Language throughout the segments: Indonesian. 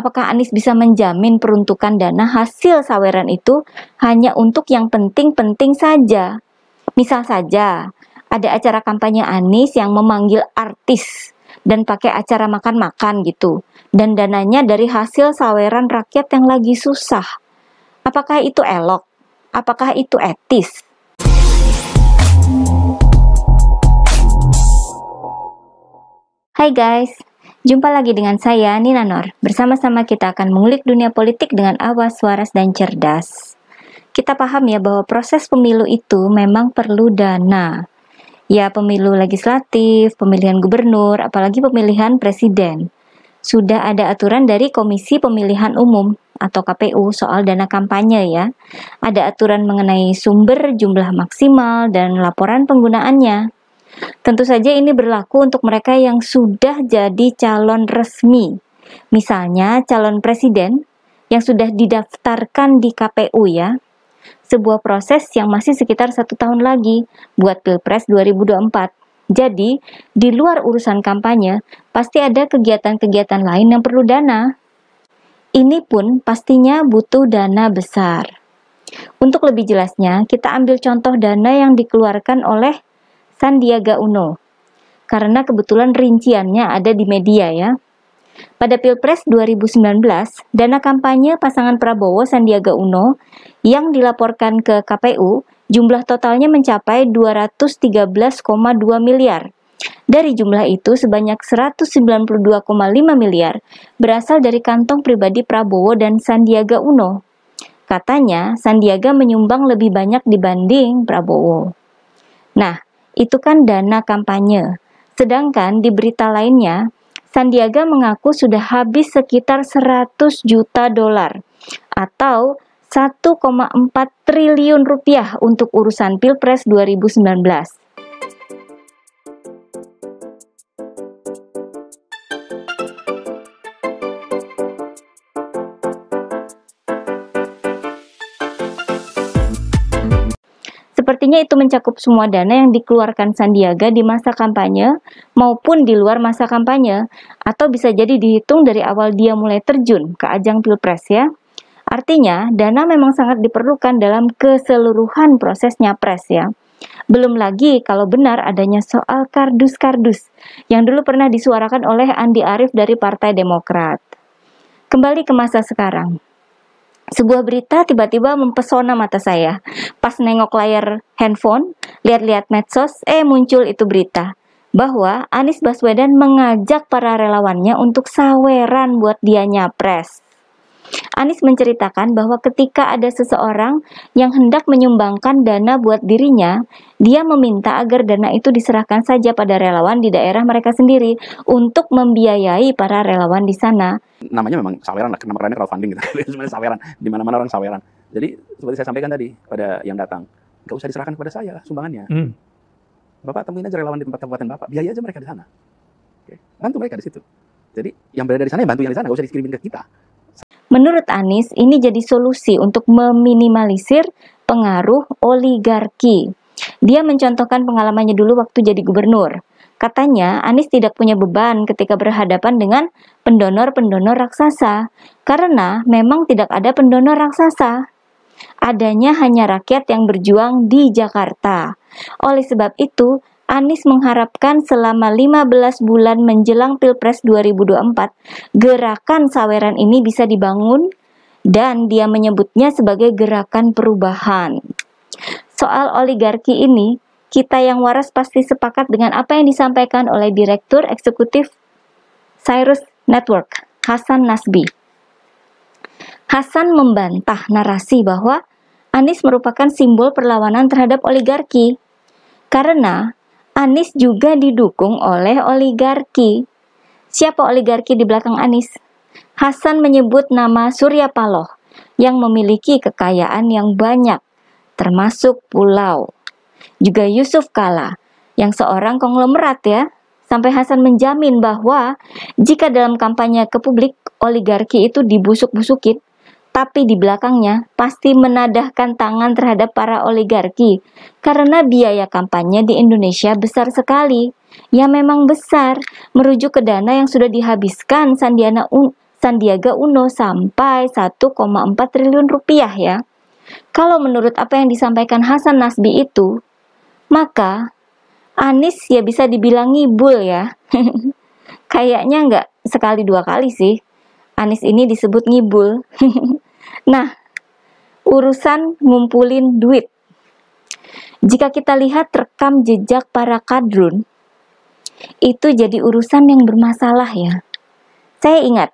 apakah Anies bisa menjamin peruntukan dana hasil saweran itu hanya untuk yang penting-penting saja? Misal saja, ada acara kampanye Anies yang memanggil artis dan pakai acara makan-makan gitu. Dan dananya dari hasil saweran rakyat yang lagi susah. Apakah itu elok? Apakah itu etis? Hai guys, Jumpa lagi dengan saya, Nina Nor. Bersama-sama kita akan mengulik dunia politik dengan awas, waras, dan cerdas. Kita paham ya bahwa proses pemilu itu memang perlu dana. Ya, pemilu legislatif, pemilihan gubernur, apalagi pemilihan presiden. Sudah ada aturan dari Komisi Pemilihan Umum atau KPU soal dana kampanye ya. Ada aturan mengenai sumber, jumlah maksimal, dan laporan penggunaannya. Tentu saja ini berlaku untuk mereka yang sudah jadi calon resmi. Misalnya calon presiden yang sudah didaftarkan di KPU ya. Sebuah proses yang masih sekitar satu tahun lagi buat Pilpres 2024. Jadi, di luar urusan kampanye, pasti ada kegiatan-kegiatan lain yang perlu dana. Ini pun pastinya butuh dana besar. Untuk lebih jelasnya, kita ambil contoh dana yang dikeluarkan oleh Sandiaga Uno. Karena kebetulan rinciannya ada di media ya. Pada Pilpres 2019, dana kampanye pasangan Prabowo Sandiaga Uno yang dilaporkan ke KPU jumlah totalnya mencapai 213,2 miliar. Dari jumlah itu, sebanyak 192,5 miliar berasal dari kantong pribadi Prabowo dan Sandiaga Uno. Katanya, Sandiaga menyumbang lebih banyak dibanding Prabowo. Nah, itu kan dana kampanye. Sedangkan di berita lainnya, Sandiaga mengaku sudah habis sekitar 100 juta dolar atau 1,4 triliun rupiah untuk urusan Pilpres 2019. Sepertinya itu mencakup semua dana yang dikeluarkan Sandiaga di masa kampanye maupun di luar masa kampanye, atau bisa jadi dihitung dari awal dia mulai terjun ke ajang pilpres ya. Artinya, dana memang sangat diperlukan dalam keseluruhan proses nyapres ya. Belum lagi kalau benar adanya soal kardus-kardus yang dulu pernah disuarakan oleh Andi Arief dari Partai Demokrat. Kembali ke masa sekarang. Sebuah berita tiba-tiba mempesona mata saya. Pas nengok layar handphone, lihat-lihat medsos, eh muncul itu berita. Bahwa Anies Baswedan mengajak para relawannya untuk saweran buat dia nyapres. Anies menceritakan bahwa ketika ada seseorang yang hendak menyumbangkan dana buat dirinya, dia meminta agar dana itu diserahkan saja pada relawan di daerah mereka sendiri untuk membiayai para relawan di sana. Namanya memang saweran lah, nama kerennya crowdfunding gitu. Sebenarnya saweran, di mana-mana orang saweran. Jadi seperti saya sampaikan tadi pada yang datang, nggak usah diserahkan kepada saya lah sumbangannya. Hmm. Bapak temuin aja relawan di tempat kabupaten Bapak, biaya aja mereka di sana. Bantu mereka di situ. Jadi yang berada di sana ya bantu yang di sana, nggak usah dikirimin ke kita Menurut Anies, ini jadi solusi untuk meminimalisir pengaruh oligarki. Dia mencontohkan pengalamannya dulu waktu jadi gubernur. Katanya, Anies tidak punya beban ketika berhadapan dengan pendonor-pendonor raksasa, karena memang tidak ada pendonor raksasa. Adanya hanya rakyat yang berjuang di Jakarta. Oleh sebab itu, Anies mengharapkan selama 15 bulan menjelang Pilpres 2024, gerakan saweran ini bisa dibangun dan dia menyebutnya sebagai gerakan perubahan. Soal oligarki ini, kita yang waras pasti sepakat dengan apa yang disampaikan oleh Direktur Eksekutif Cyrus Network, Hasan Nasbi. Hasan membantah narasi bahwa Anies merupakan simbol perlawanan terhadap oligarki. Karena Anis juga didukung oleh oligarki. Siapa oligarki di belakang Anis? Hasan menyebut nama Surya Paloh yang memiliki kekayaan yang banyak, termasuk pulau. Juga Yusuf Kala, yang seorang konglomerat ya, sampai Hasan menjamin bahwa jika dalam kampanye ke publik oligarki itu dibusuk-busukin, tapi di belakangnya pasti menadahkan tangan terhadap para oligarki karena biaya kampanye di Indonesia besar sekali. Ya memang besar, merujuk ke dana yang sudah dihabiskan Sandiana Un Sandiaga Uno sampai 1,4 triliun rupiah ya. Kalau menurut apa yang disampaikan Hasan Nasbi itu, maka Anis ya bisa dibilang ngibul ya. Kayaknya nggak sekali dua kali sih. Anis ini disebut ngibul. Nah, urusan ngumpulin duit. Jika kita lihat rekam jejak para kadrun, itu jadi urusan yang bermasalah ya. Saya ingat,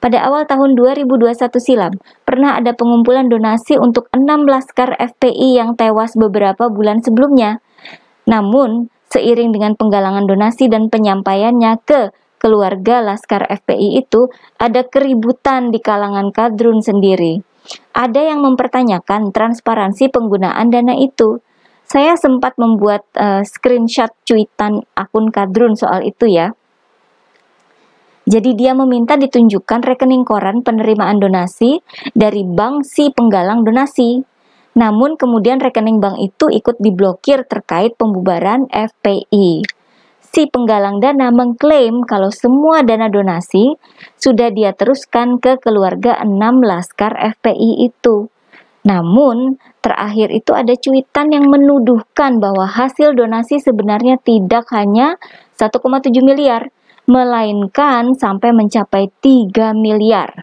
pada awal tahun 2021 silam, pernah ada pengumpulan donasi untuk 6 laskar FPI yang tewas beberapa bulan sebelumnya. Namun, seiring dengan penggalangan donasi dan penyampaiannya ke keluarga Laskar FPI itu ada keributan di kalangan kadrun sendiri. Ada yang mempertanyakan transparansi penggunaan dana itu. Saya sempat membuat uh, screenshot cuitan akun kadrun soal itu ya. Jadi dia meminta ditunjukkan rekening koran penerimaan donasi dari bank si penggalang donasi. Namun kemudian rekening bank itu ikut diblokir terkait pembubaran FPI si penggalang dana mengklaim kalau semua dana donasi sudah dia teruskan ke keluarga 6 Laskar FPI itu. Namun, terakhir itu ada cuitan yang menuduhkan bahwa hasil donasi sebenarnya tidak hanya 1,7 miliar, melainkan sampai mencapai 3 miliar.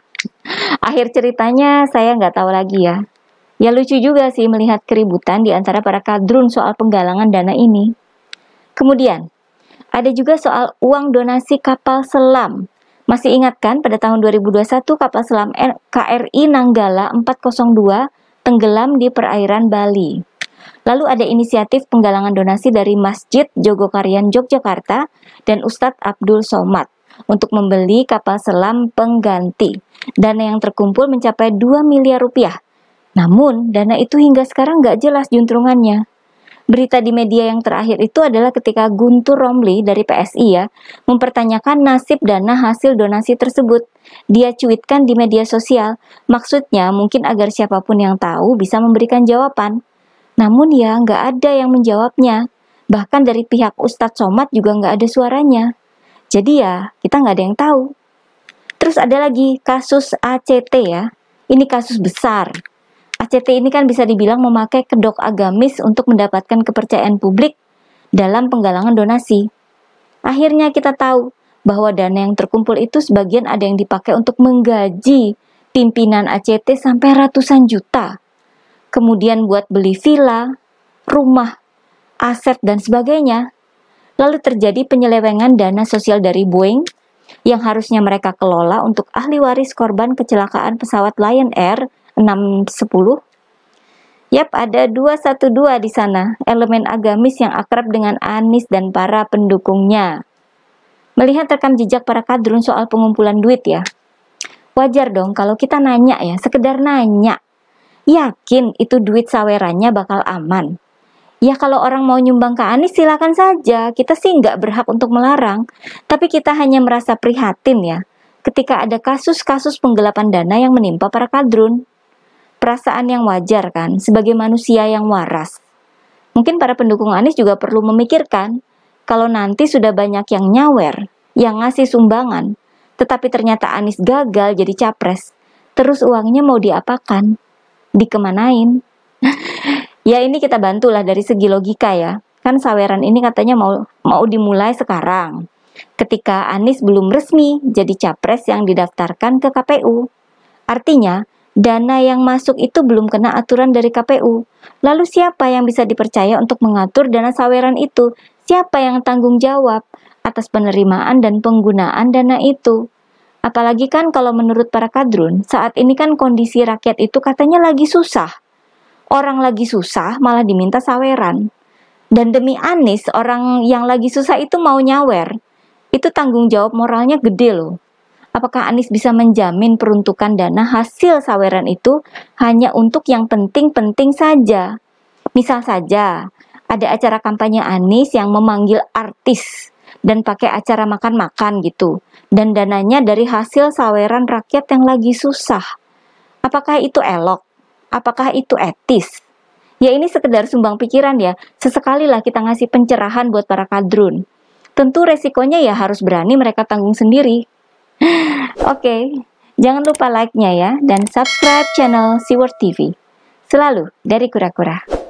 Akhir ceritanya saya nggak tahu lagi ya. Ya lucu juga sih melihat keributan di antara para kadrun soal penggalangan dana ini. Kemudian, ada juga soal uang donasi kapal selam. Masih ingat kan pada tahun 2021 kapal selam KRI Nanggala 402 tenggelam di perairan Bali. Lalu ada inisiatif penggalangan donasi dari Masjid Jogokarian Yogyakarta dan Ustadz Abdul Somad untuk membeli kapal selam pengganti. Dana yang terkumpul mencapai 2 miliar rupiah. Namun, dana itu hingga sekarang nggak jelas juntrungannya berita di media yang terakhir itu adalah ketika Guntur Romli dari PSI ya mempertanyakan nasib dana hasil donasi tersebut. Dia cuitkan di media sosial, maksudnya mungkin agar siapapun yang tahu bisa memberikan jawaban. Namun ya nggak ada yang menjawabnya, bahkan dari pihak Ustadz Somad juga nggak ada suaranya. Jadi ya kita nggak ada yang tahu. Terus ada lagi kasus ACT ya, ini kasus besar ACT ini kan bisa dibilang memakai kedok agamis untuk mendapatkan kepercayaan publik dalam penggalangan donasi. Akhirnya kita tahu bahwa dana yang terkumpul itu sebagian ada yang dipakai untuk menggaji pimpinan ACT sampai ratusan juta. Kemudian buat beli villa, rumah, aset dan sebagainya. Lalu terjadi penyelewengan dana sosial dari Boeing yang harusnya mereka kelola untuk ahli waris korban kecelakaan pesawat Lion Air 610. Yap, ada 212 di sana, elemen agamis yang akrab dengan Anis dan para pendukungnya. Melihat rekam jejak para kadrun soal pengumpulan duit ya. Wajar dong kalau kita nanya ya, sekedar nanya. Yakin itu duit sawerannya bakal aman? Ya kalau orang mau nyumbang ke Anis silakan saja, kita sih nggak berhak untuk melarang. Tapi kita hanya merasa prihatin ya, ketika ada kasus-kasus penggelapan dana yang menimpa para kadrun perasaan yang wajar kan sebagai manusia yang waras. Mungkin para pendukung Anies juga perlu memikirkan kalau nanti sudah banyak yang nyawer, yang ngasih sumbangan, tetapi ternyata Anies gagal jadi capres, terus uangnya mau diapakan? Dikemanain? ya ini kita bantulah dari segi logika ya. Kan saweran ini katanya mau mau dimulai sekarang. Ketika Anies belum resmi jadi capres yang didaftarkan ke KPU. Artinya, dana yang masuk itu belum kena aturan dari KPU. Lalu siapa yang bisa dipercaya untuk mengatur dana saweran itu? Siapa yang tanggung jawab atas penerimaan dan penggunaan dana itu? Apalagi kan kalau menurut para kadrun, saat ini kan kondisi rakyat itu katanya lagi susah. Orang lagi susah malah diminta saweran. Dan demi Anis, orang yang lagi susah itu mau nyawer. Itu tanggung jawab moralnya gede loh apakah Anies bisa menjamin peruntukan dana hasil saweran itu hanya untuk yang penting-penting saja? Misal saja, ada acara kampanye Anies yang memanggil artis dan pakai acara makan-makan gitu. Dan dananya dari hasil saweran rakyat yang lagi susah. Apakah itu elok? Apakah itu etis? Ya ini sekedar sumbang pikiran ya, sesekali lah kita ngasih pencerahan buat para kadrun. Tentu resikonya ya harus berani mereka tanggung sendiri, Oke, jangan lupa like-nya ya dan subscribe channel Siward TV. Selalu dari kura-kura.